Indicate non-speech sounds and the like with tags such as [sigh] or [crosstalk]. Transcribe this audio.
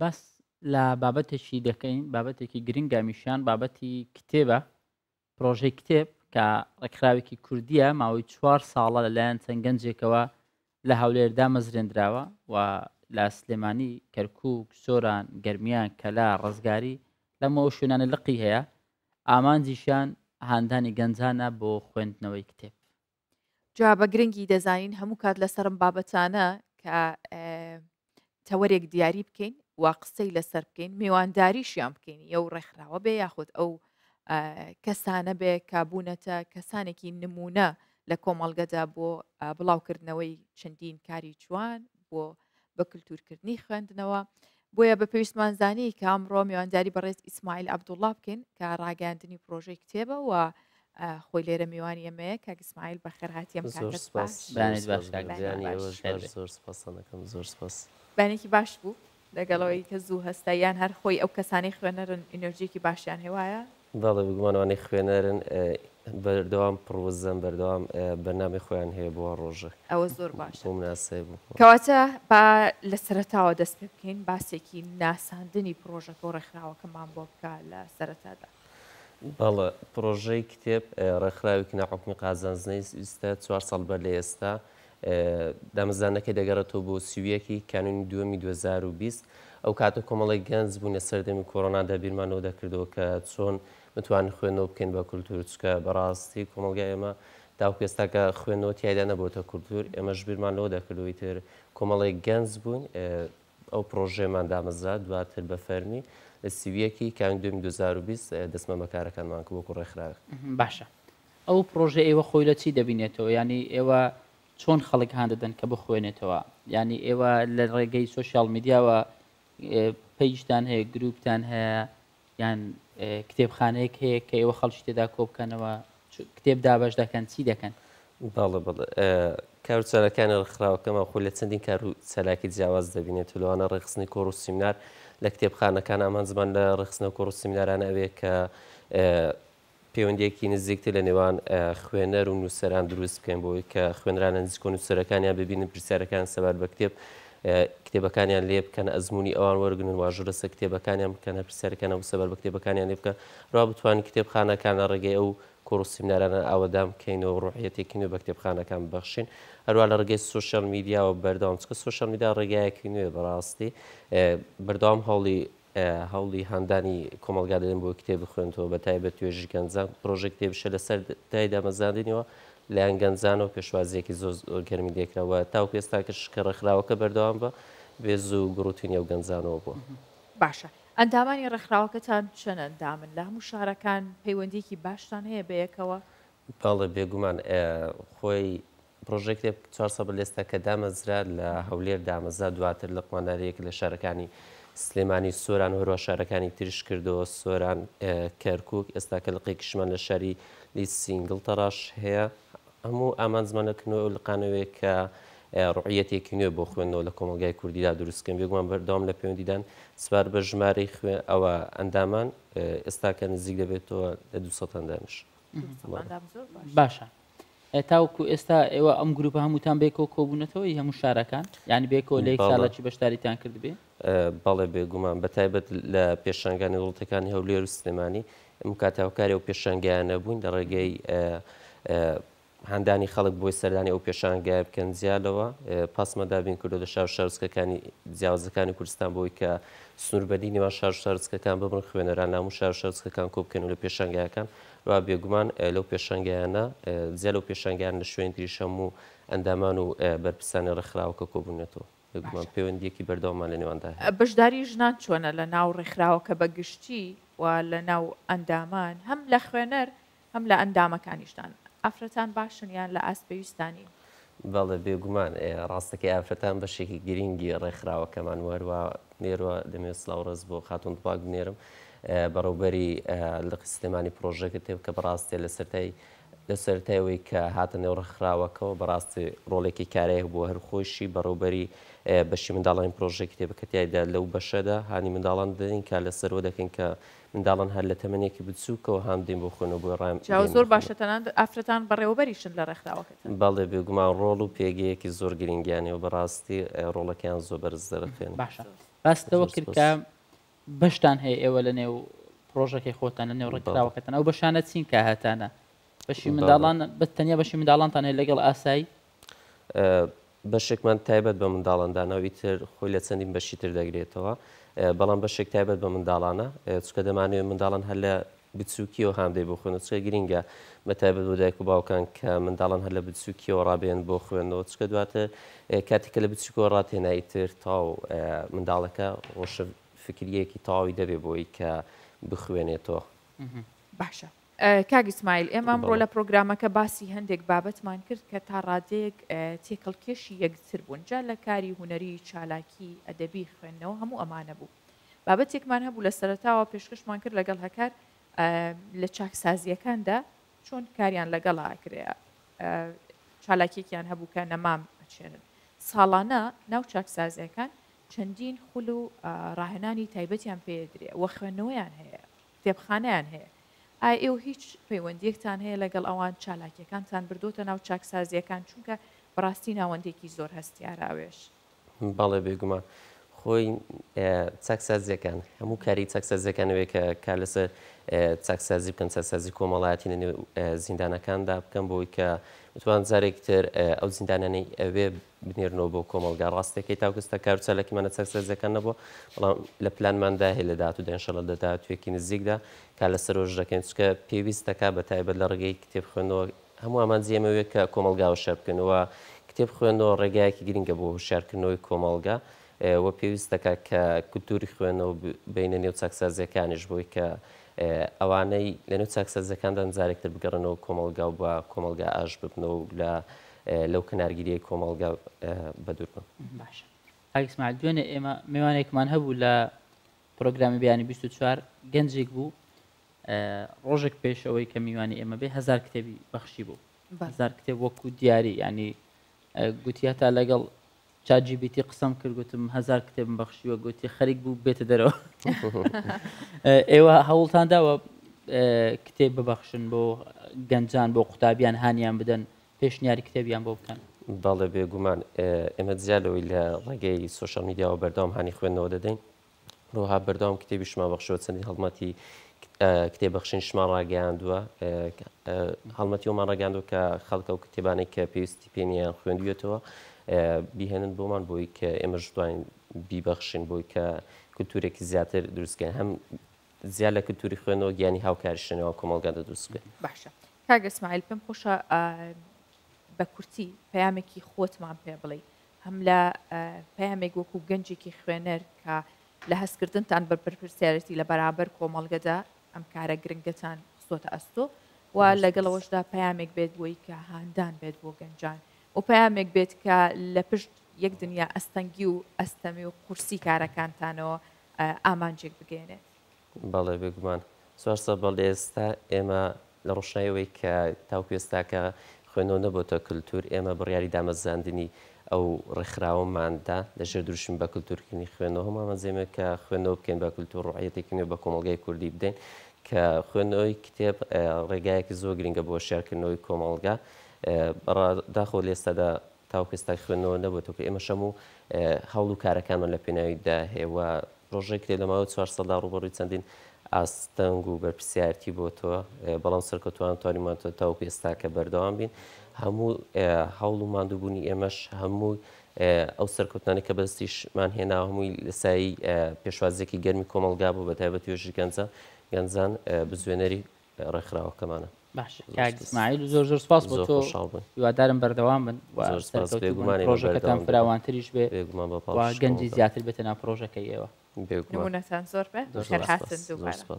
بەس لە بابەتێکی دەکەین بابەتێکی گرنگامیشیان بابەتی کتێبە پرۆژەی کتێب کە ڕێکخراوێکی کوردیە ماوەی چوار ساڵە لەلایەن چەند گەنجێکەوە لە هەولێردا مەزرێنراوە و لە سلێمانی کەرکک سۆران گەرمیان کەلا ڕزگاری لەمەوە شوێنانە لقی هەیە ئامانجیشان هاندانی گەنجانە بۆ خوێندنەوەی کتێب جا بە گرنگی دەزانین هەموو کات لەسرم بابەتانە کە تەوەرێک دیاری بکەین وا قسەی لەسەر بکەین میوانداریشیان بکەین یەو ڕێکخراوە بێ یاخود ئەو کەسانە بێ کابوونەتە کەسانێکی نمونە لە کۆمەڵگەدا بۆ بڵاوکردنەوەی چەندین کاری جوان بۆ بە کللتورکردنی خوێندنەوە بۆیە بە پێویستمان زانی کە ئەمڕۆ میوانداری بەڕێز ئیسماعیل عبدوڵا بکەین کە ڕاگەاندنی پرۆژەی کتێبە و خۆی لێرە میوانی ئەمەیە کە گسمایل بە خێرهاتیم زۆر سپاس زۆر سپاس. بانێکی باش بوو لەگەڵەوەی کە زوو هەستایان هەر خۆی ئەو کەسانی خوێنەرن ئینەرژیکی باشیان هێوایە داڵێ بگومانوانەی خوێنەرن بەردەوام پرۆزەم بەردەوام بەنامی خۆیان هەیە بۆ ڕۆژە ئەوە زۆر باش مناسب بوو کەواتە با لە سەرتاوە دەست پێ بکەین باسێکی ناساندنی پرۆژەکە و ڕێکخراوەکەمان بۆ بکە لە سەرتادا بەڵە پرۆژەی کتێب ڕێکخراوی کنە حکمی قازانزنەی ئێستا چوار ساڵ بەر لە ئێستا دامەزانەکە دەگەڕێتەوە بۆ سویەکی کانونی دووەمی 2020 ئەو کاتە کۆمەڵی گەنج بوونە سەردەمی کۆرۆنا دەبییرمانەوە دەکردەوە کە چۆن متوان خوێنەوە بکەین بە کولتورچکە بەڕاستی کۆمەلگای ئێمە داوپێستاکە خوێنەوە تیایدا نەبووتە کولتور ئێمەش بیرمانەوە دەکردەوەی تر کۆمەڵی گەنج بوون ئەو پرۆژێمان دامەزرا دواتر بە فەرمی لە سویەکی کان 2020 دەستمە بەکارەکانمان وەکو ڕێکخراوە باشە ئەو پرۆژە ئێوە خۆی لە چی دەبینێتەوە ینی ئێوە چۆن خەڵک هاندەدەن کە بخوێنێتەوە ینی ئێوە لە ڕێگەی سوۆسیال میدیاوە پێیشتان هەیە گروپتان هەیە یان کتێبخانەیەک هەیە کە ئێوە خەڵکی تێدا کۆبکەنەوە کتێب دابش دەکەن چی دەکەن باڵە بڵێ کارچەلەکانە ڕخراوەکەمە خۆ لە چەندین کار و چەلاکی جیاواز دەبینێت لەوانە ڕێخستنی کۆڕ و سیمنار لە کتێبخانەکان ئامان زمان لە ڕخستنە کۆڕ و سیمنارانە ئەوێ کە پەیوەندیەکی نزیکتر لە نێوان خوێنەر و نووسەران دروست بکەین بۆی کە خوێنرانە نزیکۆ نووسەرەکانیان ببینن پرسیارەکان سەبار بە کتێب کتێبەکانیان لێ بکەن ئەزمموی ئەوان وەرگن واژورەسە کتێبەکانیان بکەنە پرسیارەکەنە و سەبەر بە کتێبەکانیان لێ بکەن ڕوا بتوان کتێبخانەکانە ڕێگەی ئەو کۆڕسیمنارانە ئاوادام بکەینەوە ڕوحەتێکی نوێ بە کتێبخانەکان بەخشین هەروە لە ڕێگەی سوشل میدییا و بەرداوامچکە سوشل میدا ڕێگایەکی نوێ بەڕاستی بەردام هەڵی هەوڵی هەندانی کۆمەلگا دەدەن بۆ کتێب بخوێنەوە بە تایبەت توێژی گەنجان پرۆژێک تێبشە لەسەر تایدا مەزاندنیەوە لایەن گەنجان و پێشوازیەکی زۆر گەرمی دێکراوە تاو پێستا کە ڕخراوەکە بەردەوام بە بێز و گرروتینی و گەنجانەوە بووە باشە ئەندامانی ڕخراوەکەتان چەند ئەندامن لە هەموو شارەکان پەیوەندێکی باشتان هەیە بەیەکەوە باڵە بێگومان خۆی پرۆژێکی 400 لێستا کە دامەزرا لە هەولێر دامەزا دواتر لە قوانارەیەک لە شارەکانی سلێمانی سۆران هۆرۆ شارەکانی ترش کردەوە سۆران کەرکک ئێستا کە لەقی کشمان لە شاری لی سینگل تەڕاش هەیە هەموو ئامان زمانەکردنەوە لەقانەوەی کە ڕعەتێکی نوێ بۆ خوێندنەوە لە کۆمەلگای کوردیدا دروستکەم بێگومان بەردام لە پەیوەندیدان سوار بە ژمارەی خوێن ئەوە ئەندامان ئێستا کە نزیک دەبێتەوە لە دو سەەندامش باشە. تاوکو ئێستا ئێوە ئەم گروپ هەمووتان بێکۆ کۆبوونەتەوە هەموو شارەکان یعنی بێکۆ لە ساڵەکی بەشداریتان کرد بێ بەڵێ بێگومان بەتایبەت لە پێشنگانی وڵتەکانی هەولێر و سلێمانی ئەم کاتاوکاری و پێشنگیانە بووین لە ڕێگەی هەندانی خەڵک بۆی سەردانی ئەو پێشانگایە بکەن زیادەوە پاسمەدابین کردو لە شار شارسکەکانی جیاوازەکانی کوردستان بۆی کە سنووربەدی نێوان شار شارسکەکان ببن خوێنەران نامو شار شارسکەکان کۆ بکەن و لە پێشنگایەکان وا بێگومان لەو پێشنگیانە زیە لەو پێشنگیان لە شوێن تریشەم و ئەندامان و بەرپرسانی ڕخراوکە کۆبوونێتەوە. گومان پەیوەندیەکی بەردەومان لە نێواندا بەشداری ژنان چۆنە لە ناو ڕێکخراوەکە بەگشتی و لە ناو ئەندامان هەم لە خوێنەر هەم لە ئەندامەکانیشتان ئافرەتان باشن یان لە ئاسپێویستانی بەڵێ بێگومان ڕاستەکەی ئافرەتان بەشێکی گرنگی ڕێکخراوەکەمان وەروە نێروە دەمێ سلااو ڕز بۆ خاتون باگ نێرم بەڕوبەری لە قستێمانی پرۆژەکە تێو کە بڕاستێ لە سەرای لەسەر تایەوەی کە هاتە نێوڕخراوەکەەوە بەڕاستی ڕۆڵێکی کارەیە بۆ هەرخۆشی بەڕوبەری بەشی منداڵان پرۆژێک کتێبەکەتیایدا لەو بەشەدا هانی منداڵان دەین کە لەسەرەوە دەکەن کە منداڵان هەر لە تەمەنێکی بچووکەوە هامدەین بۆ خوێنەوە بۆ ڕام زۆر باشەتەنان ئافرەتان بەڕێوەبەریشن لە ڕێکخراوەکەن بەڵێ بێگومان ڕۆڵ و پێگەیەکی زۆر گرنگیانی و بەڕاستی ڕۆڵەکەیان زۆر بەرز دەرەخێن باشە باستەوە کردکە بەشتان هەیە ئێوە لە نێو پرۆژەکەی خۆتانە نێو ڕێکراوەکەتان ئەو بەشانە چین کە هاتانە بەشی منداڵان تەنیا بەشی منداڵانتان لەگەڵ ئاسایی بەشێکمان تایبەت بە منداڵاندانەوەی تر خۆی لە چەندین بەشی تر دەگرێتەوە بەڵام بەشێک تایبەت بە منداڵانە چکە دەمانوێت منداڵان هەر لە بچووکیەوە هەمدەی بۆ خوێن چکە گرینگە مەتابەت بۆ دایک و باوکان کە منداڵان هەر لە بچووکیەوە ڕابێن بۆ خوێنەوە چکە دواتە کاتێکە لە بچووکەوە ڕاتێنایتر تاو منداڵەکە ڕۆشە فکریەکی تاوی دەبێ بۆی کە بخوێنێتەوە باشە. کاگیسمایل ئێمە ڕۆ لە پرۆگرامەکە باسی هەندێک بابەتمان کرد کە تا ڕادێک تێکەڵکێشی یەکتر بوون جا لە کاری هوەری چالاکی ئەدەبی خوێندنەوە هەموو ئەمانە بوو بابەتێکمان هەبوو لە سەرتاوە پێشکەشمان کرد لەگەڵ هەکار لە چاکسازیەکاندا چۆن کاریان لەگەڵ ئاکرێ چالاکێکیان هەبوو کە نەمام ئەچێنن ساڵانە ناو چاکسازیەکان چەندین خول و ڕاهێنانی تایبەتیان پێدرێ وە خوێندنەوەیان هەیە کتێبخانیان هەیە ئای ئێوە هیچ پەیوەندیەکتان هەیە لەگەڵ ئەوان چالاکیەکانتان بردوتە ناو چاکسازیەکان چونکە بڕاستی ناوەندێکی زۆر هەستیاراوێش باڵێ بێگومان خۆی چاکسازیەکان هەموو کاری چاکسازیەکانوێ کە کار لەسەر چاکسازی بکەن چاکسازی کۆمەڵایەتی زیندانەکاندا بکەم بۆی کە توان جارێک تر ئەو زیندانەی ئەوێ بنێرنەوە بۆ کۆمەلگا ڕاستەکەی تاکەستە کارچەلەکیمانە چەکسەرزەکە نەبوو بەڵام لە پلانماندا هێ لە داات و دەنشەڵە دەدا توێکی نزیکدا کا لە سەرۆژەکەن چکە پێویستەکە بە تایبەت لە ڕگەی کتێب خوێنەوە هەموو ئەمان زیێمەوێت کە کۆمەلگاوە شە بکەنەوە کتێب خوێنەوە ڕێگایەکی گرنگە بۆ هوشارکردنەوەی کۆمەلگا. وە پێویستەکە کە کولتوری خوێنەوە بینە نێو چەکسازیەکانیش بووی کە ئەوانەی لەنو چاکسەزەکاندان جارێکتر بگەڕنەوە کۆمەلگا و بە کۆمەلگا ئاش ببنەوە لە لەو کنارگیریە کۆمەلگا بەدوربن باشە ئاکسمال دوێنێ ئێمە میوانێکمان هەبوو لە پرۆگرامی بیانی 24 گەنجێک بوو ڕۆژێک پێش ئەوەی کە میوانی ئێمە بێ هزار کتێبی بەخشی بوو هزار کتێب وەکو دیاری ینی گوتیە تا لەگەڵ چاجیبیتی قسم کردگوتم هزار کتێب بەخشیوە گوتی خەریک بوو بێتە دەرەوە [laughs] ئێوە هەوڵتان داوە کتێب ببەخشن بۆ گەنجان بۆ قوتابیان هاانیان بدەن پێشنیاری کتێبیان بۆ بکەن باڵێ بێگومان ئێمە زیادەوەی لە ڕێگەی سوشال میدیاوە بەردام هاانی خوێندنەوە دەدەین ڕۆها بەردام کتێبی شما بەخشەوە چەندی هەڵمەتی کتێبەخشین شما ڕاگەیاندووە هەڵمەتی ومان ڕگەاندوە کە خەڵکە و کتێبانێک کە پێویستی پێنیان خوێندوێتەوە بیهێنن بۆمان بۆی کە ئێمە ژدوین بیبەخشین بۆی کە کللتورێکی زیاتر دروستکە هەم زیاد لە کللتوری خوێنەوە گیانی هاوکارشنەوە کۆمەڵگەدا دروستکە باشە کاگەسمایل پێم خۆشە بە کورتی پەیامێکی خۆتمان پێ بڵێ هەم لە پەیامێک وەکو گەنجێکی خوێنەر کە لە هەستکردنتان بەرپرسیارەتی لە بەرابەر کۆمەڵگەدا ئەم کارە گرنگەتان سۆتە ئەستۆ و لەگەڵەوەشدا پەیامێک بێت بۆی کە هاندان بێت بۆ گەنجان و پەیامێک بێت کە لە پشت یەک دنیا ئەستەنگی و ئەستەمی و قورسی کارەکانتانەوە ئامانجێک بگەێنێت بەڵێ بگومان سوارسە بەڵ ئێستا ئێمە لە ڕۆشنایەوەی کە تاوکوێستاکە خوێنەوە نەبۆتە کللتور ئێمە بڕیاری دامەزاندنی ئەو ڕێکخراوەماندا لەژێر دروشن بە کللتورکردنی خوێنەوە مامەزێمە کە خوێنەوە بکەین بە کللتور ڕایەتێکننی بە کۆمەلگای کوردی بدەین کە خوێنەوەی کتێب ڕێگایەکی زۆ گرنگە بۆ شارکردنەوەی کۆمەلگا داخۆ لێستادا تاو خستای خوێنەوە نەبێت کە ئێمە شەم و هەوڵ و کارەکانمان لە پێناویدا هێوە ڕۆژێک لێ لەماوە 400دا ڕوبڕی چەندین ئاستەنگ و بەرپسیارتی بۆ تۆ بەڵام سەرکەوتوان توانیمانتە تاو ئێستا کە بەردەوام بین هەموو هەوڵ و مادووبوونی ئێمەش هەمووی ئەو سەرکەوتانی کە بەستیشمان هێنا هەمووی لەسایی پێشوازێکی گەرمی کۆمەلگا بوو بە تایبەت توێژی گەنجان گەنجان بزوێنەری ڕێکخراوەکەمانە باشمایل زۆر زۆر سپاس بۆ تۆ هیوادارم بەردەوام بن ڕۆژەکەتان فراوانتریش بێ گەنجی زیاتر بێتە ناپڕۆژەکەی ئێوە زۆر